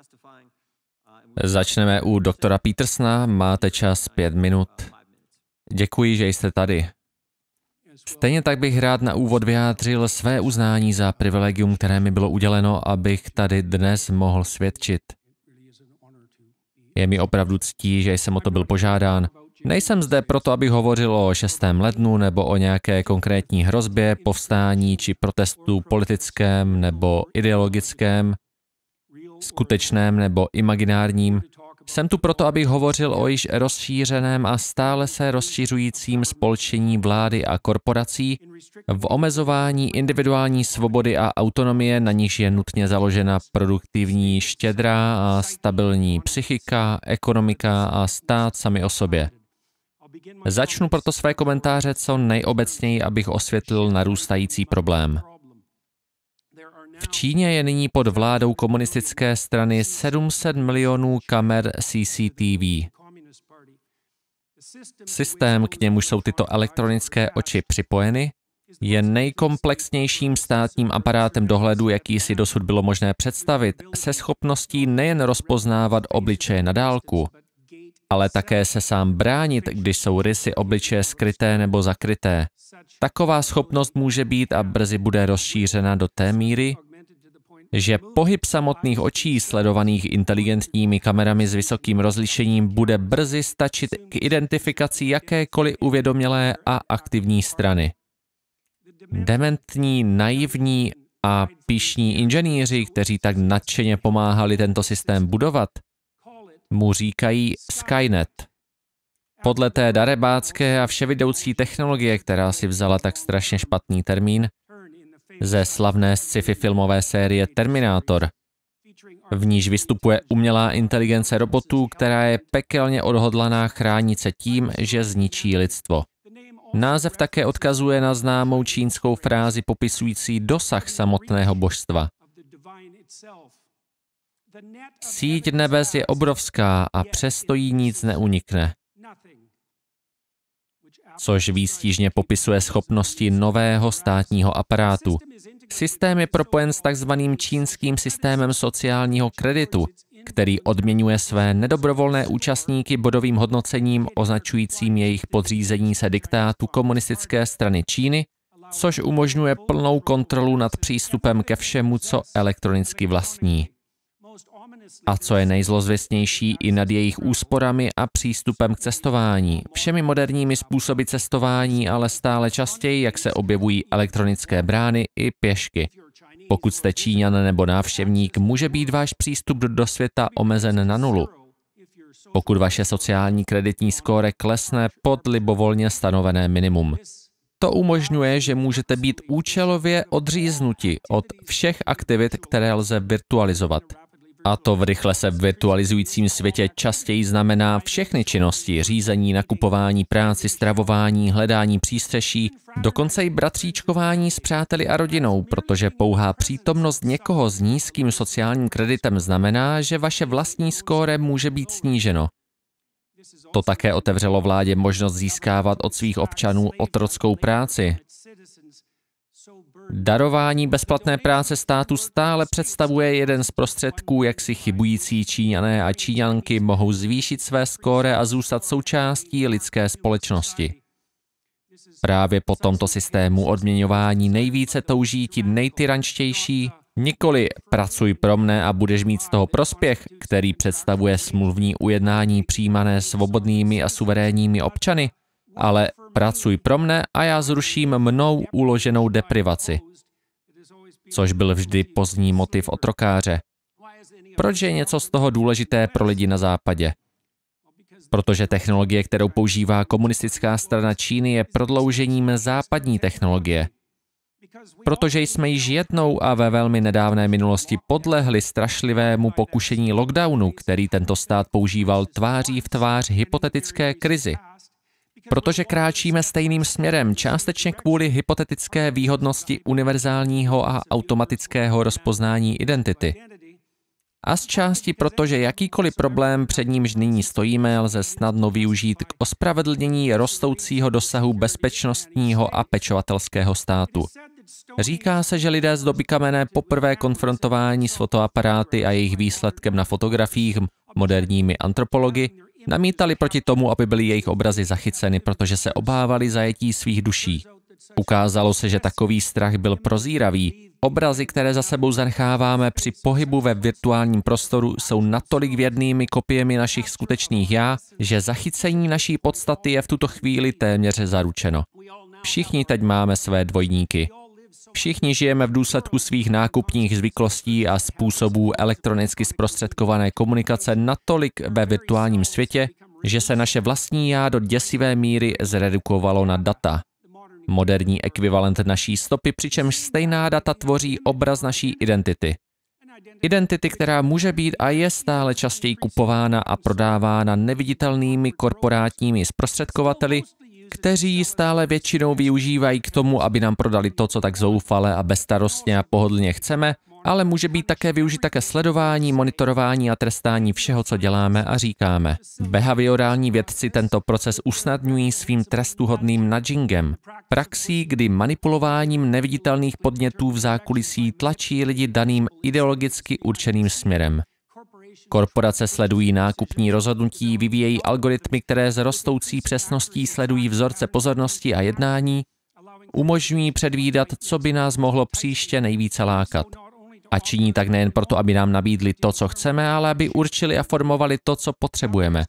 Uh, Začneme u doktora Petersna, máte čas pět minut. Děkuji, že jste tady. Stejně tak bych rád na úvod vyjádřil své uznání za privilegium, které mi bylo uděleno, abych tady dnes mohl svědčit. Je mi opravdu ctí, že jsem o to byl požádán. Nejsem zde proto, abych hovořil o 6. lednu nebo o nějaké konkrétní hrozbě, povstání či protestu politickém nebo ideologickém skutečném nebo imaginárním. Jsem tu proto, abych hovořil o již rozšířeném a stále se rozšířujícím spolčení vlády a korporací v omezování individuální svobody a autonomie, na níž je nutně založena produktivní, štědrá a stabilní psychika, ekonomika a stát sami o sobě. Začnu proto své komentáře co nejobecněji, abych osvětlil narůstající problém. V Číně je nyní pod vládou komunistické strany 700 milionů kamer CCTV. Systém, k němuž jsou tyto elektronické oči připojeny, je nejkomplexnějším státním aparátem dohledu, jaký si dosud bylo možné představit, se schopností nejen rozpoznávat obličeje na dálku, ale také se sám bránit, když jsou rysy obličeje skryté nebo zakryté. Taková schopnost může být a brzy bude rozšířena do té míry, že pohyb samotných očí sledovaných inteligentními kamerami s vysokým rozlišením bude brzy stačit k identifikaci jakékoliv uvědomělé a aktivní strany. Dementní, naivní a píšní inženýři, kteří tak nadšeně pomáhali tento systém budovat, mu říkají Skynet. Podle té darebácké a vševidoucí technologie, která si vzala tak strašně špatný termín, ze slavné sci-fi filmové série Terminátor, v níž vystupuje umělá inteligence robotů, která je pekelně odhodlaná chránit se tím, že zničí lidstvo. Název také odkazuje na známou čínskou frázi popisující dosah samotného božstva. Síť nebes je obrovská a přesto jí nic neunikne což výstižně popisuje schopnosti nového státního aparátu. Systém je propojen s takzvaným čínským systémem sociálního kreditu, který odměňuje své nedobrovolné účastníky bodovým hodnocením označujícím jejich podřízení se diktátu komunistické strany Číny, což umožňuje plnou kontrolu nad přístupem ke všemu, co elektronicky vlastní a co je nejzlozvěstnější i nad jejich úsporami a přístupem k cestování. Všemi moderními způsoby cestování, ale stále častěji, jak se objevují elektronické brány i pěšky. Pokud jste Číňan nebo návštěvník, může být váš přístup do světa omezen na nulu. Pokud vaše sociální kreditní skóre klesne pod libovolně stanovené minimum. To umožňuje, že můžete být účelově odříznuti od všech aktivit, které lze virtualizovat. A to v rychle se virtualizujícím světě častěji znamená všechny činnosti, řízení, nakupování, práci, stravování, hledání přístřeší, dokonce i bratříčkování s přáteli a rodinou, protože pouhá přítomnost někoho s nízkým sociálním kreditem znamená, že vaše vlastní skóre může být sníženo. To také otevřelo vládě možnost získávat od svých občanů otrockou práci. Darování bezplatné práce státu stále představuje jeden z prostředků, jak si chybující Číňané a Číňanky mohou zvýšit své skóre a zůstat součástí lidské společnosti. Právě po tomto systému odměňování nejvíce touží ti nejtyrančtější, nikoli pracuj pro mne a budeš mít z toho prospěch, který představuje smluvní ujednání přijímané svobodnými a suverénními občany, ale pracuj pro mne a já zruším mnou uloženou deprivaci, což byl vždy pozdní motiv otrokáře. Proč je něco z toho důležité pro lidi na západě? Protože technologie, kterou používá komunistická strana Číny, je prodloužením západní technologie. Protože jsme již jednou a ve velmi nedávné minulosti podlehli strašlivému pokušení lockdownu, který tento stát používal tváří v tvář hypotetické krizi. Protože kráčíme stejným směrem, částečně kvůli hypotetické výhodnosti univerzálního a automatického rozpoznání identity. A z části proto, že jakýkoliv problém, před nímž nyní stojíme, lze snadno využít k ospravedlnění rostoucího dosahu bezpečnostního a pečovatelského státu. Říká se, že lidé z doby kamené poprvé konfrontování s fotoaparáty a jejich výsledkem na fotografiích moderními antropology Namítali proti tomu, aby byly jejich obrazy zachyceny, protože se obávali zajetí svých duší. Ukázalo se, že takový strach byl prozíravý. Obrazy, které za sebou zanecháváme při pohybu ve virtuálním prostoru, jsou natolik věrnými kopiemi našich skutečných já, že zachycení naší podstaty je v tuto chvíli téměř zaručeno. Všichni teď máme své dvojníky. Všichni žijeme v důsledku svých nákupních zvyklostí a způsobů elektronicky zprostředkované komunikace natolik ve virtuálním světě, že se naše vlastní já do děsivé míry zredukovalo na data. Moderní ekvivalent naší stopy, přičemž stejná data tvoří obraz naší identity. Identity, která může být a je stále častěji kupována a prodávána neviditelnými korporátními zprostředkovateli, kteří stále většinou využívají k tomu, aby nám prodali to, co tak zoufale a bezstarostně a pohodlně chceme, ale může být také využita ke sledování, monitorování a trestání všeho, co děláme a říkáme. Behaviorální vědci tento proces usnadňují svým trestuhodným nudgingem, praxí, kdy manipulováním neviditelných podnětů v zákulisí tlačí lidi daným ideologicky určeným směrem. Korporace sledují nákupní rozhodnutí, vyvíjejí algoritmy, které s rostoucí přesností sledují vzorce pozornosti a jednání, umožňují předvídat, co by nás mohlo příště nejvíce lákat. A činí tak nejen proto, aby nám nabídli to, co chceme, ale aby určili a formovali to, co potřebujeme.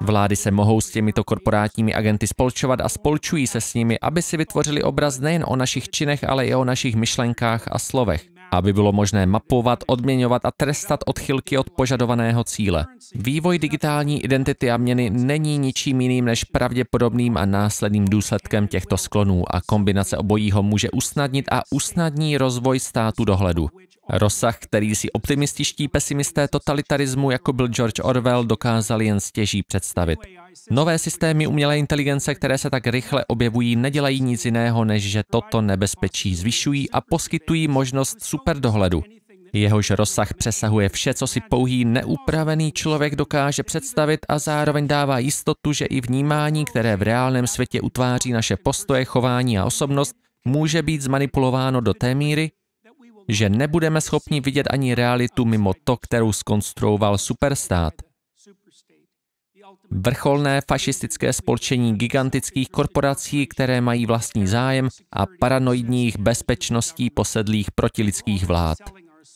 Vlády se mohou s těmito korporátními agenty spolčovat a spolčují se s nimi, aby si vytvořili obraz nejen o našich činech, ale i o našich myšlenkách a slovech aby bylo možné mapovat, odměňovat a trestat odchylky od požadovaného cíle. Vývoj digitální identity a měny není ničím jiným než pravděpodobným a následným důsledkem těchto sklonů a kombinace obojího může usnadnit a usnadní rozvoj státu dohledu. Rozsah, který si optimističtí pesimisté totalitarismu, jako byl George Orwell, dokázali jen stěží představit. Nové systémy umělé inteligence, které se tak rychle objevují, nedělají nic jiného, než že toto nebezpečí zvyšují a poskytují možnost superdohledu. Jehož rozsah přesahuje vše, co si pouhý neupravený člověk dokáže představit a zároveň dává jistotu, že i vnímání, které v reálném světě utváří naše postoje, chování a osobnost, může být zmanipulováno do té míry, že nebudeme schopni vidět ani realitu mimo to, kterou skonstruoval superstát. Vrcholné fašistické spolčení gigantických korporací, které mají vlastní zájem a paranoidních bezpečností posedlých protilidských vlád.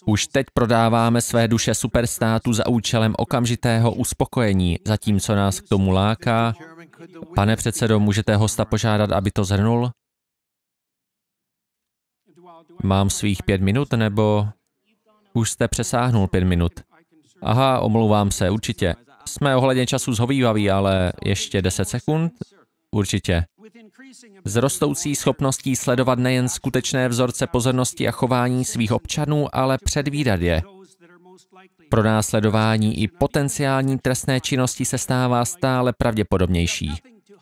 Už teď prodáváme své duše superstátu za účelem okamžitého uspokojení, zatímco nás k tomu láká. Pane předsedo, můžete hosta požádat, aby to zhrnul? Mám svých pět minut, nebo už jste přesáhnul pět minut? Aha, omlouvám se, určitě. Jsme ohledně času zhovývaví, ale ještě 10 sekund? Určitě. S rostoucí schopností sledovat nejen skutečné vzorce pozornosti a chování svých občanů, ale předvídat je. Pro následování i potenciální trestné činnosti se stává stále pravděpodobnější.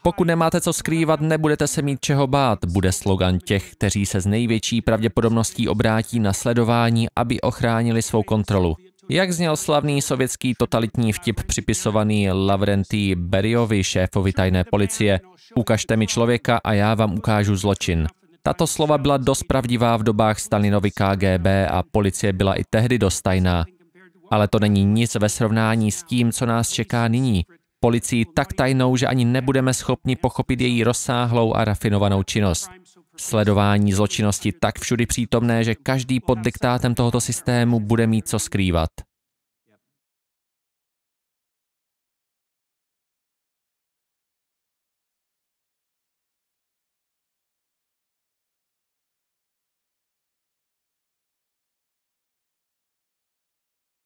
Pokud nemáte co skrývat, nebudete se mít čeho bát, bude slogan těch, kteří se s největší pravděpodobností obrátí na sledování, aby ochránili svou kontrolu. Jak zněl slavný sovětský totalitní vtip připisovaný Lavrentí Beriovi, šéfovi tajné policie? Ukažte mi člověka a já vám ukážu zločin. Tato slova byla dost pravdivá v dobách Stalinovy KGB a policie byla i tehdy dost tajná. Ale to není nic ve srovnání s tím, co nás čeká nyní policii tak tajnou, že ani nebudeme schopni pochopit její rozsáhlou a rafinovanou činnost. Sledování zločinnosti tak všudy přítomné, že každý pod diktátem tohoto systému bude mít co skrývat.